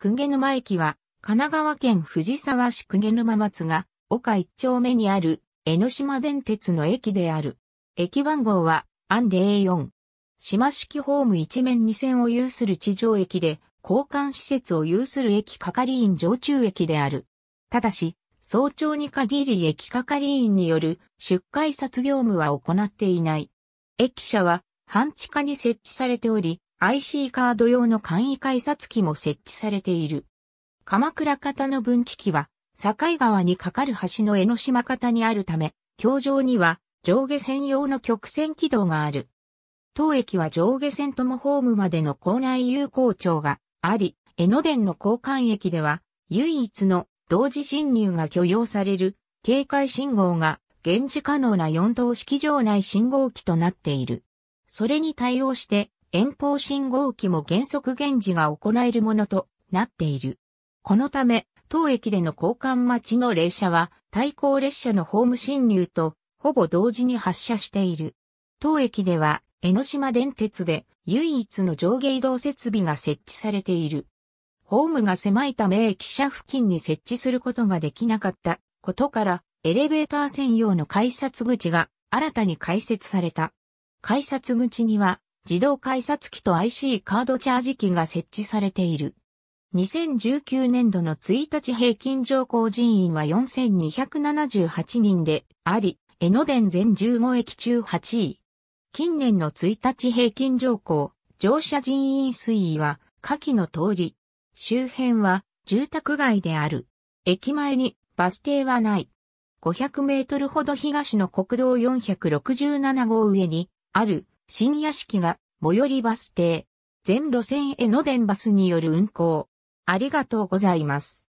鵠沼駅は、神奈川県藤沢市鵠沼松が、岡一丁目にある、江ノ島電鉄の駅である。駅番号は、安04。島式ホーム一面二線を有する地上駅で、交換施設を有する駅係員常駐駅である。ただし、早朝に限り駅係員による出荷札業務は行っていない。駅舎は半地下に設置されており、IC カード用の簡易改札機も設置されている。鎌倉方の分岐器は、境川に架かる橋の江ノ島方にあるため、橋上には上下線用の曲線軌道がある。当駅は上下線ともホームまでの構内有効庁があり、江ノ電の交換駅では、唯一の同時進入が許容される警戒信号が現時可能な4等式場内信号機となっている。それに対応して遠方信号機も原則現時が行えるものとなっている。このため、当駅での交換待ちの列車は、対向列車のホーム侵入と、ほぼ同時に発車している。当駅では、江ノ島電鉄で唯一の上下移動設備が設置されている。ホームが狭いため駅舎付近に設置することができなかったことから、エレベーター専用の改札口が新たに開設された。改札口には自動改札機と IC カードチャージ機が設置されている。2019年度の1日平均乗降人員は4278人であり、江ノ電全15駅中8位。近年の1日平均乗降、乗車人員推移は、下記の通り。周辺は住宅街である。駅前にバス停はない。500メートルほど東の国道467号上にある新屋敷が最寄りバス停、全路線江ノ電バスによる運行。ありがとうございます。